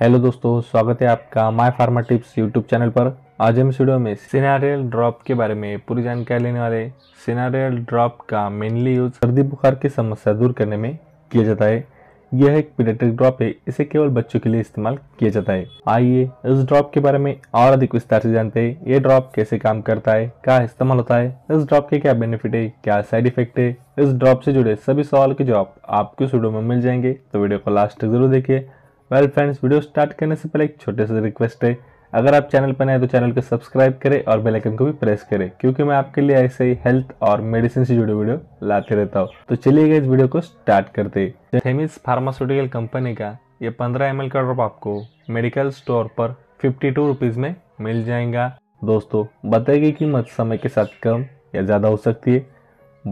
hello दोस्तों स्वागत है आपका my pharma tips YouTube channel पर आज हम इस वीडियो में सिनारियल ड्रॉप के बारे में पूरी जानकारी लेने वाले सिनारियल ड्रॉप का मेनली यूज सर्दी बुखार की समस्या दूर करने में किया जाता है यह एक पीडियाट्रिक ड्रॉप है इसे केवल बच्चों के लिए इस्तेमाल किया जाता है आइए इस ड्रॉप के बारे में और अधिक विस्तार से जानते हैं ये ड्रॉप कैसे काम करता है क्या इस्तेमाल होता है इस ड्रॉप के क्या बेनिफिट है क्या साइड इफेक्ट है इस ड्रॉप से जुड़े सभी सवाल के जवाब आपको स्टूडियो में मिल जाएंगे तो वीडियो को लास्ट तक जरूर देखिए वेल फ्रेंड्स वीडियो स्टार्ट करने से पहले एक छोटे से रिक्वेस्ट है अगर आप चैनल पर नए तो चैनल को सब्सक्राइब करें और बेल आइकन को भी प्रेस करें क्योंकि मैं आपके लिए ऐसे ही हेल्थ और मेडिसिन से जुड़े वीडियो लाते रहता हूँ तो चलिए गए इस वीडियो को स्टार्ट करते थेमिस फार्मास्यूटिकल कंपनी का ये पंद्रह एम का ड्रॉप आपको मेडिकल स्टोर पर फिफ्टी टू रुपीज़ में मिल जाएगा दोस्तों बताई गई कीमत समय के साथ कम या ज़्यादा हो सकती है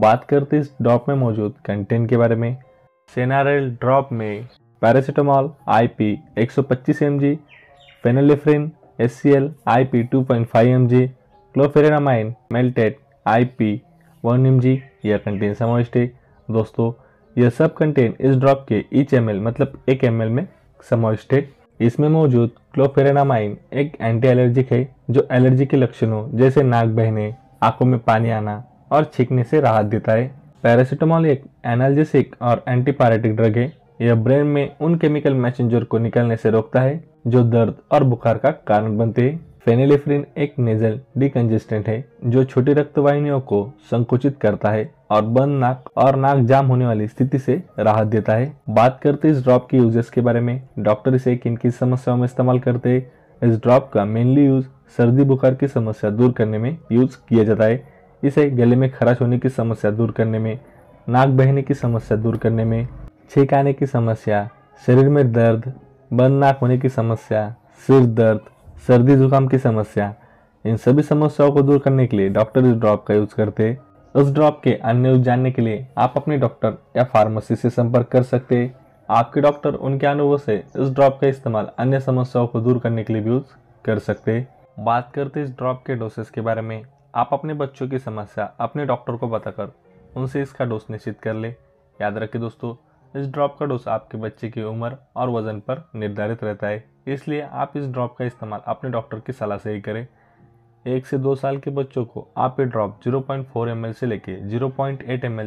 बात करते इस ड्रॉप में मौजूद कंटेंट के बारे में सेनारेल ड्रॉप में paracetamol IP 125 mg, phenylephrine HCl IP 2.5 G chlorpheniramine maleate one M G यह कंटेन समाविष्ट है दोस्तों यह सब कंटेन इस ड्रॉप के ईच एम मतलब एक एम में समाविष्ट है इसमें मौजूद क्लोफेरेनामाइन एक एंटी एलर्जिक है जो एलर्जी के लक्षणों जैसे नाक बहने आंखों में पानी आना और छींकने से राहत देता है पैरासीटामॉल एक एनाल्जेसिक और एंटीपायरेटिक ड्रग है यह ब्रेन में उन केमिकल मैसेंजर को निकलने से रोकता है जो दर्द और बुखार का कारण बनते हैं फेनेलिफ्रिन एक नेजल डिकंजेस्टेंट है जो छोटी रक्तवाहिनियों को संकुचित करता है और बंद नाक और नाक जाम होने वाली स्थिति से राहत देता है बात करते इस ड्रॉप के यूजेस के बारे में डॉक्टर इसे किन किन समस्याओं में इस्तेमाल करते हैं इस ड्रॉप का मेनली यूज सर्दी बुखार की समस्या दूर करने में यूज किया जाता है इसे गले में खराश होने की समस्या दूर करने में नाक बहने की समस्या दूर करने में छींक आने की समस्या शरीर में दर्द बंद नाक होने की समस्या सिर दर्द सर्दी जुकाम की समस्या इन सभी समस्याओं को दूर करने के लिए डॉक्टर इस ड्रॉप का यूज़ करते उस ड्रॉप के अन्य यूज जानने के लिए आप अपने डॉक्टर या फार्मेसी से संपर्क कर सकते आपके डॉक्टर उनके अनुभव से इस ड्रॉप का इस्तेमाल अन्य समस्याओं को दूर करने के लिए भी यूज़ कर सकते बात करते इस ड्रॉप के डोसेस के बारे में आप अपने बच्चों की समस्या अपने डॉक्टर को बताकर उनसे इसका डोस निश्चित कर ले याद रखें दोस्तों इस ड्रॉप का डोज आपके बच्चे की उम्र और वज़न पर निर्धारित रहता है इसलिए आप इस ड्रॉप का इस्तेमाल अपने डॉक्टर की सलाह से ही करें एक से दो साल के बच्चों को आप ये ड्रॉप 0.4 पॉइंट से लेके 0.8 पॉइंट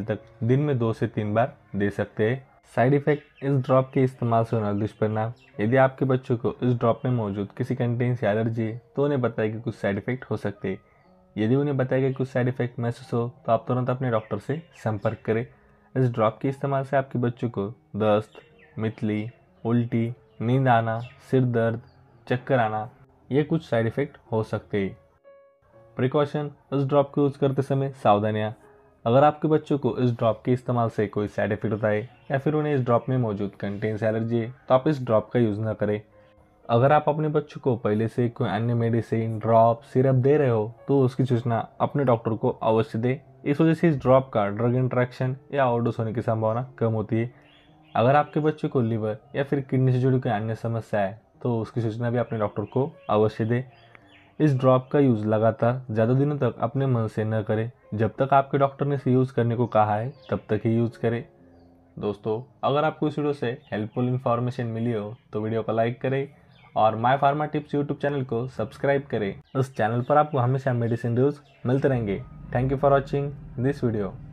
तक दिन में दो से तीन बार दे सकते हैं साइड इफेक्ट इस ड्रॉप के इस्तेमाल से होना दुष्परिणाम यदि आपके बच्चों को इस ड्रॉप में मौजूद किसी कंटेन से एलर्जी है तो उन्हें बताया कि कुछ साइड इफेक्ट हो सकते हैं यदि उन्हें बताया गया कुछ साइड इफेक्ट महसूस हो तो आप तुरंत अपने डॉक्टर से संपर्क करें इस ड्रॉप के इस्तेमाल से आपके बच्चों को दस्त मितली उल्टी नींद आना सिर दर्द चक्कर आना ये कुछ साइड इफ़ेक्ट हो सकते हैं प्रिकॉशन इस ड्रॉप को यूज़ करते समय सावधानियाँ अगर आपके बच्चों को इस ड्रॉप के इस्तेमाल से कोई साइड इफ़ेक्ट होता है या फिर उन्हें इस ड्रॉप में मौजूद कंटेंस एलर्जी है तो आप इस ड्रॉप का यूज़ ना करें अगर आप अपने बच्चों को पहले से कोई अन्य मेडिसिन ड्रॉप सिरप दे रहे हो तो उसकी सूचना अपने डॉक्टर को अवश्य दें इस वजह से इस ड्रॉप का ड्रग इंट्रैक्शन या ओवरडोज होने की संभावना कम होती है अगर आपके बच्चे को लीवर या फिर किडनी से जुड़ी कोई अन्य समस्या है तो उसकी सूचना भी अपने डॉक्टर को अवश्य दें इस ड्रॉप का यूज़ लगातार ज़्यादा दिनों तक अपने मन से न करें जब तक आपके डॉक्टर ने इसे यूज़ करने को कहा है तब तक ही यूज़ करें दोस्तों अगर आपको इस वीडियो से हेल्पफुल इन्फॉर्मेशन मिली हो तो वीडियो को लाइक करें और my pharma tips YouTube channel को सब्सक्राइब करें उस चैनल पर आपको हमेशा मेडिसिन न्यूज़ मिलते रहेंगे thank you for watching this video